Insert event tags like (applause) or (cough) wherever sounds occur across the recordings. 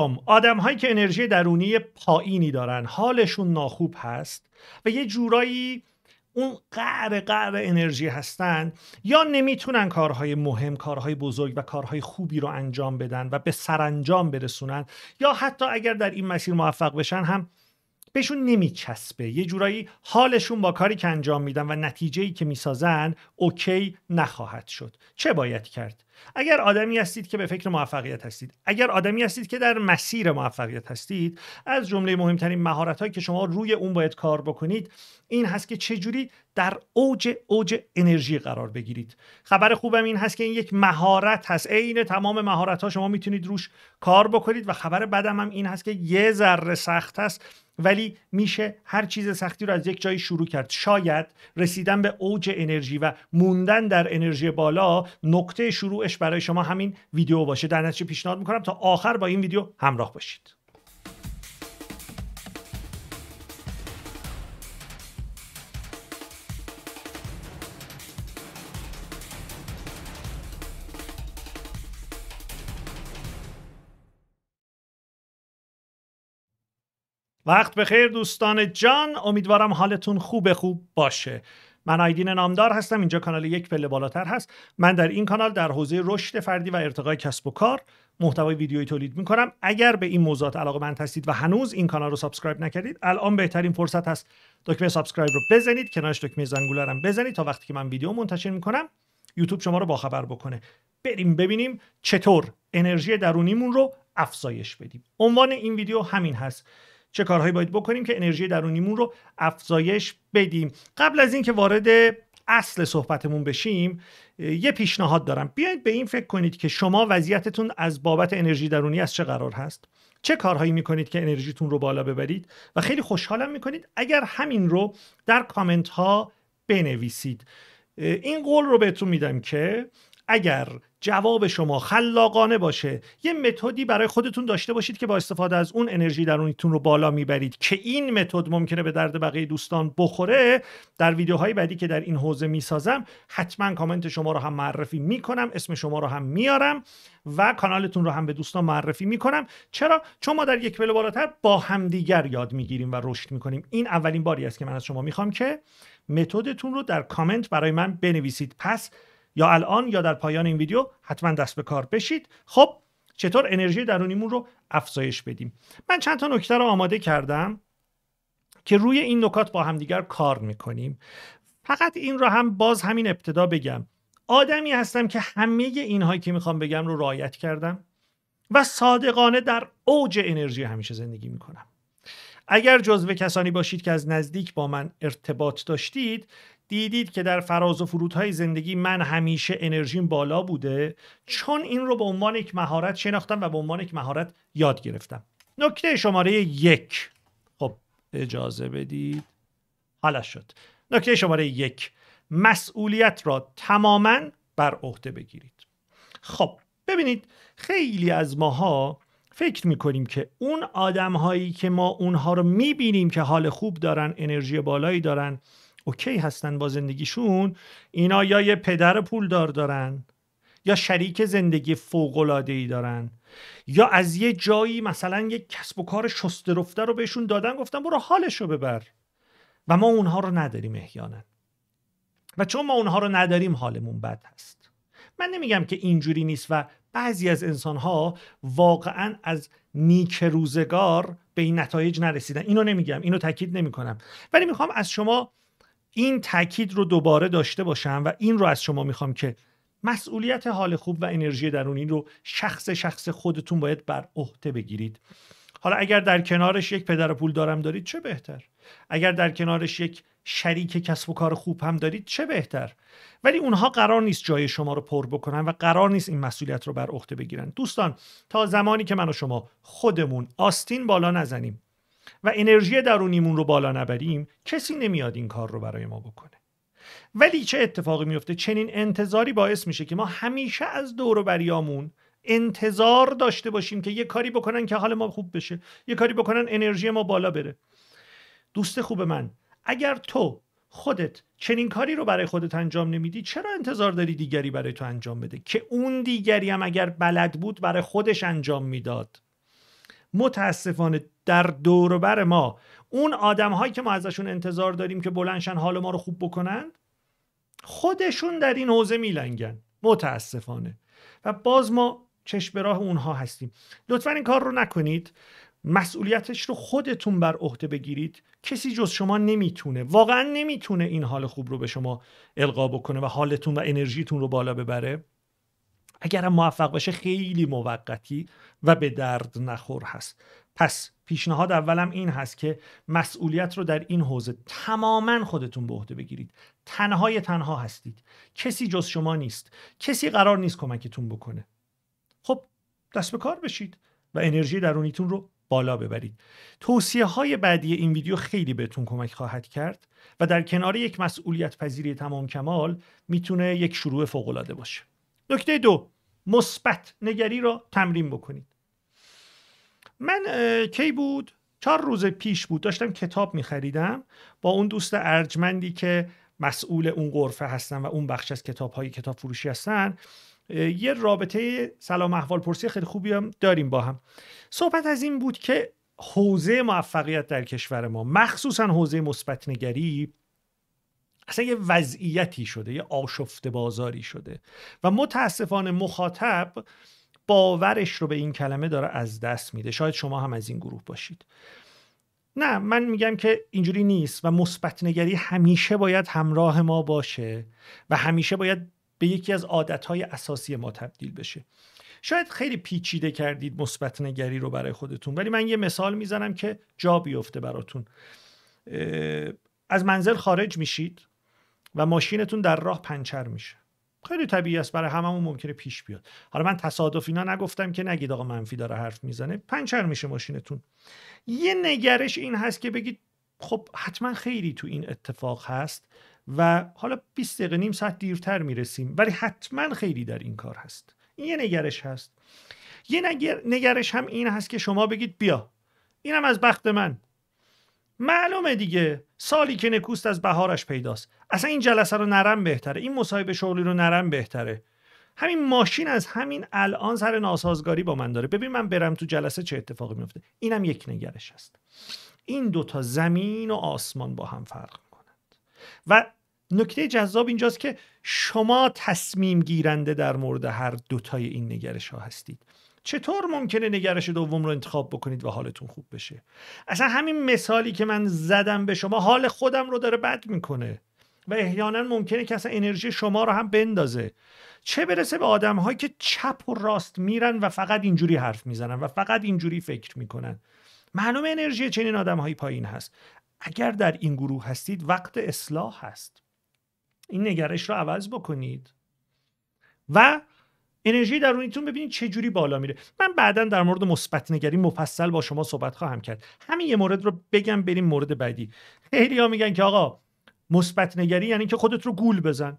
خب، آدم هایی که انرژی درونی پایینی دارن حالشون ناخوب هست و یه جورایی اون قعر قعر انرژی هستن یا نمیتونن کارهای مهم کارهای بزرگ و کارهای خوبی رو انجام بدن و به سرانجام برسونن یا حتی اگر در این مسیر موفق بشن هم بهشون نمیچسبه یه جورایی حالشون با کاری که انجام میدن و نتیجه ای که میسازن اوکی نخواهد شد چه باید کرد اگر آدمی هستید که به فکر موفقیت هستید اگر آدمی هستید که در مسیر موفقیت هستید از جمله مهمترین مهارت هایی که شما روی اون باید کار بکنید این هست که چجوری در اوج اوج انرژی قرار بگیرید خبر خوبم این هست که این یک مهارت هست عین تمام مهارت ها شما میتونید روش کار بکنید و خبر بدم هم این هست که یه ذره سخت هست ولی میشه هر چیز سختی رو از یک جایی شروع کرد شاید رسیدن به اوج انرژی و موندن در انرژی بالا نقطه شروعش برای شما همین ویدیو باشه در نتیجه پیشنهاد میکنم تا آخر با این ویدیو همراه باشید وقت بخیر دوستان جان امیدوارم حالتون خوب خوب باشه من آیدین نامدار هستم اینجا کانال یک پله بالاتر هست من در این کانال در حوزه رشد فردی و ارتقای کسب و کار محتوای ویدیویی تولید میکنم اگر به این موضوعات علاقه مند هستید و هنوز این کانال رو سابسکرایب نکردید الان بهترین فرصت هست دکمه سابسکرایب رو بزنید کنارش دکمه زنگوله بزنید تا وقتی که من ویدیو منتشر میکنم یوتیوب شما رو باخبر بکنه بریم ببینیم چطور انرژی درونیمون رو افزایش بدیم عنوان این ویدیو همین هست چه کارهایی باید بکنیم که انرژی درونیمون رو افزایش بدیم قبل از اینکه وارد اصل صحبتمون بشیم یه پیشنهاد دارم بیایید به این فکر کنید که شما وضعیتتون از بابت انرژی درونی از چه قرار هست چه کارهایی میکنید که انرژیتون رو بالا ببرید و خیلی خوشحالم میکنید اگر همین رو در کامنت ها بنویسید این قول رو بهتون میدم که اگر جواب شما خلاقانه باشه یه متدی برای خودتون داشته باشید که با استفاده از اون انرژی درونیتون رو بالا میبرید که این متد ممکنه به درد بقیه دوستان بخوره در ویدیوهای بعدی که در این حوزه میسازم حتما کامنت شما رو هم معرفی میکنم اسم شما رو هم میارم و کانالتون رو هم به دوستان معرفی میکنم چرا چون ما در یک پله بالاتر با همدیگر یاد میگیریم و رشد میکنیم این اولین باری است که من از شما میخوام که متدتون رو در کامنت برای من بنویسید پس یا الان یا در پایان این ویدیو حتما دست به کار بشید خب چطور انرژی درونیمون رو افزایش بدیم من چند تا نکته رو آماده کردم که روی این نکات با همدیگر کار میکنیم فقط این رو هم باز همین ابتدا بگم آدمی هستم که همه اینهایی که میخوام بگم رو رعایت کردم و صادقانه در اوج انرژی همیشه زندگی میکنم اگر جزو کسانی باشید که از نزدیک با من ارتباط داشتید دیدید که در فراز و فرودهای زندگی من همیشه انرژیم بالا بوده چون این رو به عنوان یک مهارت شناختم و به عنوان یک مهارت یاد گرفتم نکته شماره یک خب اجازه بدید حالا شد نکته شماره یک مسئولیت را تماما بر عهده بگیرید خب ببینید خیلی از ماها فکر میکنیم که اون آدم هایی که ما اونها رو میبینیم که حال خوب دارن انرژی بالایی دارن اوکی هستن با زندگیشون اینا یا یه پدر دار دارن یا شریک زندگی فوقالعاده ای دارن یا از یه جایی مثلا یه کسب و کار شسته رفته رو بهشون دادن گفتن برو حالش رو ببر و ما اونها رو نداریم احیانا و چون ما اونها رو نداریم حالمون بد هست من نمیگم که اینجوری نیست و بعضی از انسانها ها واقعا از نیک روزگار به این نتایج نرسیدن اینو نمیگم اینو تاکید نمیکنم ولی میخوام از شما این تاکید رو دوباره داشته باشم و این رو از شما میخوام که مسئولیت حال خوب و انرژی درونی رو شخص شخص خودتون باید بر عهده بگیرید حالا اگر در کنارش یک پدر پول دارم دارید چه بهتر اگر در کنارش یک شریک کسب و کار خوب هم دارید چه بهتر ولی اونها قرار نیست جای شما رو پر بکنن و قرار نیست این مسئولیت رو بر عهده بگیرن دوستان تا زمانی که من و شما خودمون آستین بالا نزنیم و انرژی درونیمون رو بالا نبریم کسی نمیاد این کار رو برای ما بکنه ولی چه اتفاقی میفته چنین انتظاری باعث میشه که ما همیشه از دور و بریامون انتظار داشته باشیم که یه کاری بکنن که حال ما خوب بشه یه کاری بکنن انرژی ما بالا بره دوست خوب من اگر تو خودت چنین کاری رو برای خودت انجام نمیدی چرا انتظار داری دیگری برای تو انجام بده که اون دیگری هم اگر بلد بود برای خودش انجام میداد متاسفانه در بر ما اون آدم هایی که ما ازشون انتظار داریم که بلنشن حال ما رو خوب بکنند خودشون در این حوزه میلنگن متاسفانه و باز ما چشم راه اونها هستیم لطفا این کار رو نکنید مسئولیتش رو خودتون بر عهده بگیرید کسی جز شما نمیتونه واقعا نمیتونه این حال خوب رو به شما القا بکنه و حالتون و انرژیتون رو بالا ببره اگرم موفق بشه خیلی موقتی و به درد نخور هست پس پیشنهاد اولم این هست که مسئولیت رو در این حوزه تماما خودتون به عهده بگیرید تنهای تنها هستید کسی جز شما نیست کسی قرار نیست کمکتون بکنه خب دست به کار بشید و انرژی درونیتون رو بالا ببرید توصیه های بعدی این ویدیو خیلی بهتون کمک خواهد کرد و در کنار یک مسئولیت پذیری تمام کمال میتونه یک شروع فوق العاده باشه نکته دو مثبت نگری را تمرین بکنید من کی بود چهار روز پیش بود داشتم کتاب میخریدم با اون دوست ارجمندی که مسئول اون قرفه هستن و اون بخش از کتاب های کتاب فروشی هستن یه رابطه سلام احوال پرسی خیلی خوبی هم داریم با هم صحبت از این بود که حوزه موفقیت در کشور ما مخصوصا حوزه مثبت نگری اصلا یه وضعیتی شده یه آشفت بازاری شده و متاسفانه مخاطب باورش رو به این کلمه داره از دست میده شاید شما هم از این گروه باشید نه من میگم که اینجوری نیست و مثبت نگری همیشه باید همراه ما باشه و همیشه باید به یکی از عادتهای اساسی ما تبدیل بشه شاید خیلی پیچیده کردید مثبت نگری رو برای خودتون ولی من یه مثال میزنم که جا بیفته براتون از منزل خارج میشید و ماشینتون در راه پنچر میشه خیلی طبیعی است برای هممون ممکنه پیش بیاد حالا من تصادف اینا نگفتم که نگید آقا منفی داره حرف میزنه پنچر میشه ماشینتون یه نگرش این هست که بگید خب حتما خیلی تو این اتفاق هست و حالا 20 دقیقه نیم ساعت دیرتر میرسیم ولی حتما خیلی در این کار هست این یه نگرش هست یه نگرش هم این هست که شما بگید بیا اینم از بخت من معلومه دیگه سالی که نکوست از بهارش پیداست اصلا این جلسه رو نرم بهتره این مصاحبه شغلی رو نرم بهتره همین ماشین از همین الان سر ناسازگاری با من داره ببین من برم تو جلسه چه اتفاقی میفته اینم یک نگرش هست این دوتا زمین و آسمان با هم فرق و نکته جذاب اینجاست که شما تصمیم گیرنده در مورد هر دوتای این نگرش ها هستید چطور ممکنه نگرش دوم رو انتخاب بکنید و حالتون خوب بشه اصلا همین مثالی که من زدم به شما حال خودم رو داره بد میکنه و احیانا ممکنه که اصلا انرژی شما رو هم بندازه چه برسه به آدم هایی که چپ و راست میرن و فقط اینجوری حرف میزنن و فقط اینجوری فکر میکنن معلوم انرژی چنین آدم پایین هست اگر در این گروه هستید وقت اصلاح هست این نگرش رو عوض بکنید و انرژی درونیتون ببینید چه جوری بالا میره من بعدا در مورد مثبت نگری مفصل با شما صحبت خواهم کرد همین یه مورد رو بگم بریم مورد بعدی خیلی ها میگن که آقا مثبت نگری یعنی که خودت رو گول بزن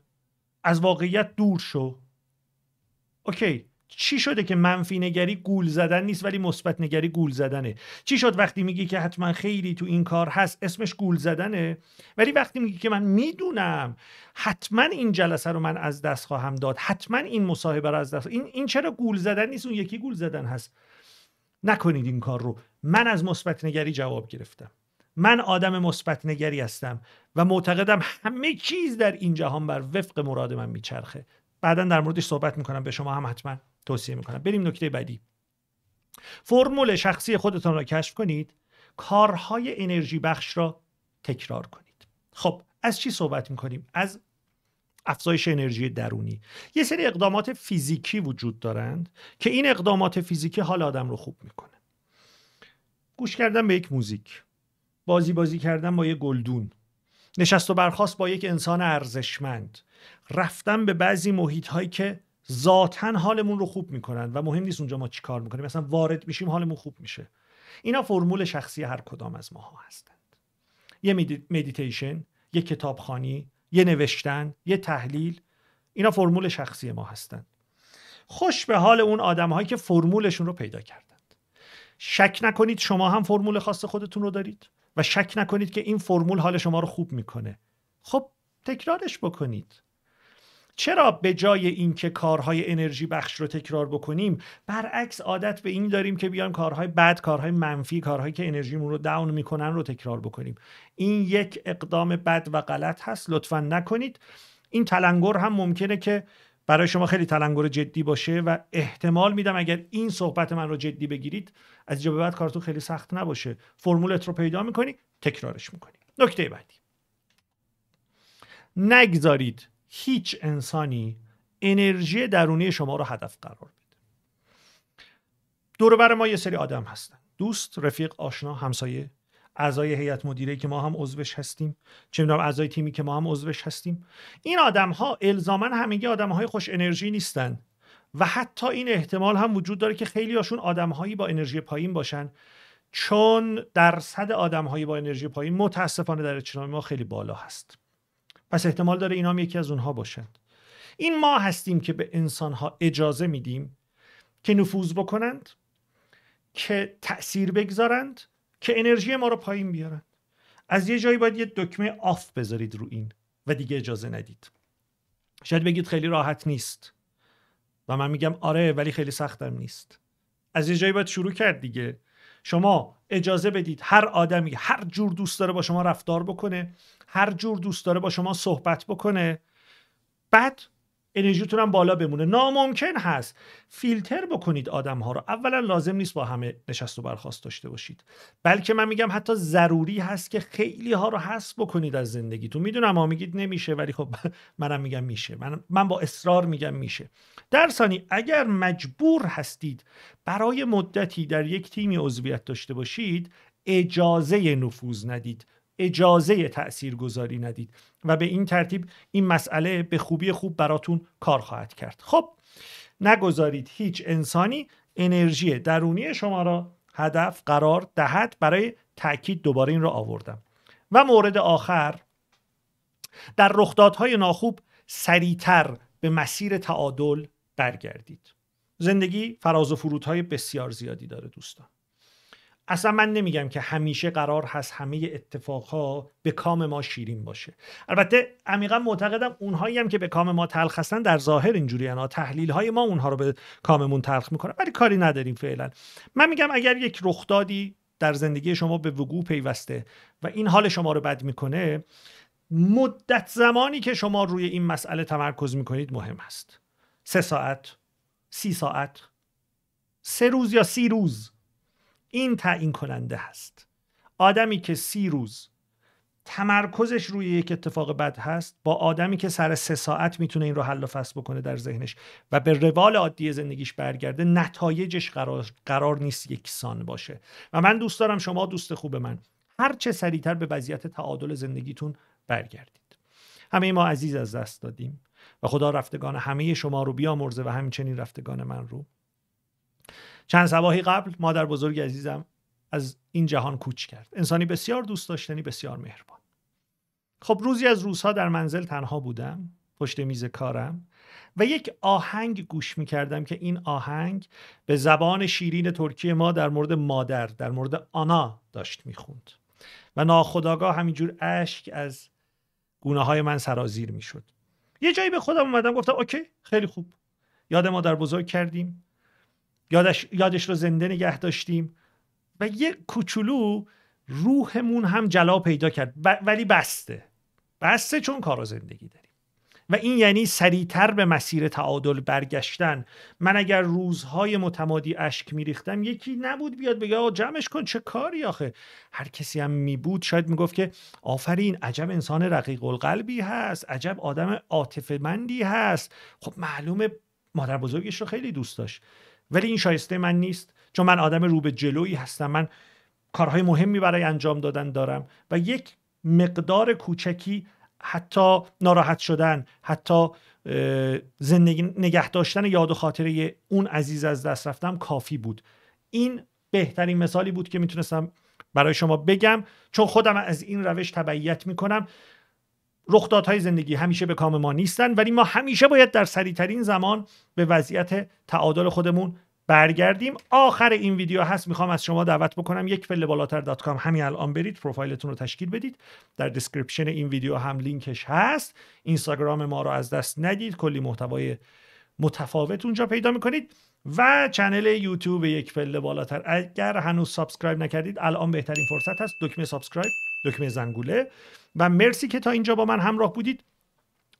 از واقعیت دور شو اوکی چی شده که منفی نگری گول زدن نیست ولی مثبت نگری گول زدنه چی شد وقتی میگی که حتما خیلی تو این کار هست اسمش گول زدنه ولی وقتی میگی که من میدونم حتما این جلسه رو من از دست خواهم داد حتما این مصاحبه رو از دست این این چرا گول زدن نیست اون یکی گول زدن هست نکنید این کار رو من از مثبت نگری جواب گرفتم من آدم مثبت نگری هستم و معتقدم همه چیز در این جهان بر وفق مراد من میچرخه بعدا در موردش صحبت میکنم به شما هم حتما توصیه میکنم بریم نکته بعدی فرمول شخصی خودتان را کشف کنید کارهای انرژی بخش را تکرار کنید خب از چی صحبت میکنیم از افزایش انرژی درونی یه سری اقدامات فیزیکی وجود دارند که این اقدامات فیزیکی حال آدم رو خوب میکنه گوش کردن به یک موزیک بازی بازی کردن با یک گلدون نشست و برخواست با یک انسان ارزشمند رفتن به بعضی محیط هایی که ذاتا حالمون رو خوب میکنن و مهم نیست اونجا ما کار میکنیم مثلا وارد میشیم حالمون خوب میشه اینا فرمول شخصی هر کدام از ماها هستند یه مدیتیشن یه کتابخانی یه نوشتن یه تحلیل اینا فرمول شخصی ما هستند خوش به حال اون آدم هایی که فرمولشون رو پیدا کردند شک نکنید شما هم فرمول خاص خودتون رو دارید و شک نکنید که این فرمول حال شما رو خوب میکنه خب تکرارش بکنید چرا به جای اینکه کارهای انرژی بخش رو تکرار بکنیم برعکس عادت به این داریم که بیایم کارهای بد کارهای منفی کارهایی که انرژیمون رو داون میکنن رو تکرار بکنیم این یک اقدام بد و غلط هست لطفا نکنید این تلنگر هم ممکنه که برای شما خیلی تلنگر جدی باشه و احتمال میدم اگر این صحبت من رو جدی بگیرید از به بعد کارتون خیلی سخت نباشه فرمولت رو پیدا میکنی تکرارش میکنی نکته بعدی نگذارید هیچ انسانی انرژی درونی شما رو هدف قرار بده دوربر ما یه سری آدم هستن دوست رفیق آشنا همسایه اعضای هیئت مدیره که ما هم عضوش هستیم چه میدونم اعضای تیمی که ما هم عضوش هستیم این آدم ها الزاما همگی آدم های خوش انرژی نیستن و حتی این احتمال هم وجود داره که خیلی هاشون آدم هایی با انرژی پایین باشن چون درصد آدم هایی با انرژی پایین متاسفانه در اجتماع ما خیلی بالا هست پس احتمال داره اینام یکی از اونها باشند. این ما هستیم که به انسانها اجازه میدیم که نفوذ بکنند که تاثیر بگذارند که انرژی ما رو پایین بیارند از یه جایی باید یه دکمه آف بذارید رو این و دیگه اجازه ندید شاید بگید خیلی راحت نیست و من میگم آره ولی خیلی سختم نیست از یه جایی باید شروع کرد دیگه شما اجازه بدید هر آدمی هر جور دوست داره با شما رفتار بکنه هر جور دوست داره با شما صحبت بکنه بعد انرژیتون هم بالا بمونه ناممکن هست فیلتر بکنید آدم ها رو اولا لازم نیست با همه نشست و برخواست داشته باشید بلکه من میگم حتی ضروری هست که خیلی ها رو حس بکنید از زندگیتون میدونم ما میگید نمیشه ولی خب (laughs) منم میگم میشه من, من با اصرار میگم میشه در ثانی اگر مجبور هستید برای مدتی در یک تیمی عضویت داشته باشید اجازه نفوذ ندید اجازه گذاری ندید و به این ترتیب این مسئله به خوبی خوب براتون کار خواهد کرد خب نگذارید هیچ انسانی انرژی درونی شما را هدف قرار دهد برای تاکید دوباره این را آوردم و مورد آخر در رخدادهای ناخوب سریعتر به مسیر تعادل برگردید زندگی فراز و فرودهای بسیار زیادی داره دوستان اصلا من نمیگم که همیشه قرار هست همه اتفاقها به کام ما شیرین باشه البته عمیقا معتقدم اونهایی هم که به کام ما تلخ هستن در ظاهر اینجوری انا تحلیل های ما اونها رو به کاممون تلخ میکنه ولی کاری نداریم فعلا من میگم اگر یک رخدادی در زندگی شما به وقوع پیوسته و این حال شما رو بد میکنه مدت زمانی که شما روی این مسئله تمرکز میکنید مهم است. سه ساعت سی ساعت سه روز یا سی روز این تعیین کننده هست آدمی که سی روز تمرکزش روی یک اتفاق بد هست با آدمی که سر سه ساعت میتونه این رو حل و فصل بکنه در ذهنش و به روال عادی زندگیش برگرده نتایجش قرار, قرار نیست یکسان باشه و من دوست دارم شما دوست خوب من هر چه سریعتر به وضعیت تعادل زندگیتون برگردید همه ما عزیز از دست دادیم و خدا رفتگان همه شما رو بیامرزه و همچنین رفتگان من رو چند سباهی قبل مادر بزرگ عزیزم از این جهان کوچ کرد انسانی بسیار دوست داشتنی یعنی بسیار مهربان خب روزی از روزها در منزل تنها بودم پشت میز کارم و یک آهنگ گوش می کردم که این آهنگ به زبان شیرین ترکیه ما در مورد مادر در مورد آنا داشت می خوند و ناخداگاه همینجور اشک از گونه های من سرازیر می شد یه جایی به خودم اومدم گفتم اوکی خیلی خوب یاد مادر بزرگ کردیم یادش, یادش رو زنده نگه داشتیم و یه کوچولو روحمون هم جلا پیدا کرد ولی بسته بسته چون کارو زندگی داریم و این یعنی سریعتر به مسیر تعادل برگشتن من اگر روزهای متمادی اشک میریختم یکی نبود بیاد بگه جمعش کن چه کاری آخه هر کسی هم میبود شاید میگفت که آفرین عجب انسان رقیق القلبی هست عجب آدم عاطفه مندی هست خب معلومه مادر بزرگش رو خیلی دوست داشت ولی این شایسته من نیست چون من آدم رو به جلویی هستم من کارهای مهمی برای انجام دادن دارم و یک مقدار کوچکی حتی ناراحت شدن حتی زندگی نگه داشتن یاد و خاطره اون عزیز از دست رفتم کافی بود این بهترین مثالی بود که میتونستم برای شما بگم چون خودم از این روش تبعیت میکنم رخدادهای زندگی همیشه به کام ما نیستن ولی ما همیشه باید در سریعترین زمان به وضعیت تعادل خودمون برگردیم آخر این ویدیو هست میخوام از شما دعوت بکنم یک پله بالاتر دات کام همین الان برید پروفایلتون رو تشکیل بدید در دسکریپشن این ویدیو هم لینکش هست اینستاگرام ما رو از دست ندید کلی محتوای متفاوت اونجا پیدا میکنید و چنل یوتیوب یک پله بالاتر اگر هنوز سابسکرایب نکردید الان بهترین فرصت هست دکمه سابسکرایب دکمه زنگوله و مرسی که تا اینجا با من همراه بودید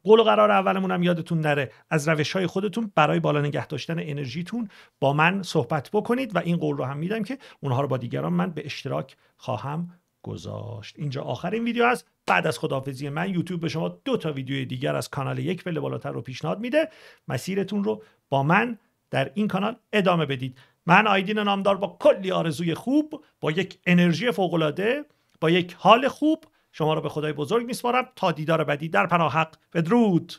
قول و قرار اولمون هم یادتون نره از روش های خودتون برای بالا نگه داشتن انرژیتون با من صحبت بکنید و این قول رو هم میدم که اونها رو با دیگران من به اشتراک خواهم گذاشت اینجا آخرین ویدیو است بعد از خداحافظی من یوتیوب به شما دو تا ویدیو دیگر از کانال یک پله بالاتر رو پیشنهاد میده مسیرتون رو با من در این کانال ادامه بدید من آیدین نامدار با کلی آرزوی خوب با یک انرژی العاده. با یک حال خوب شما را به خدای بزرگ میسپارم تا دیدار بعدی در پناه حق بدرود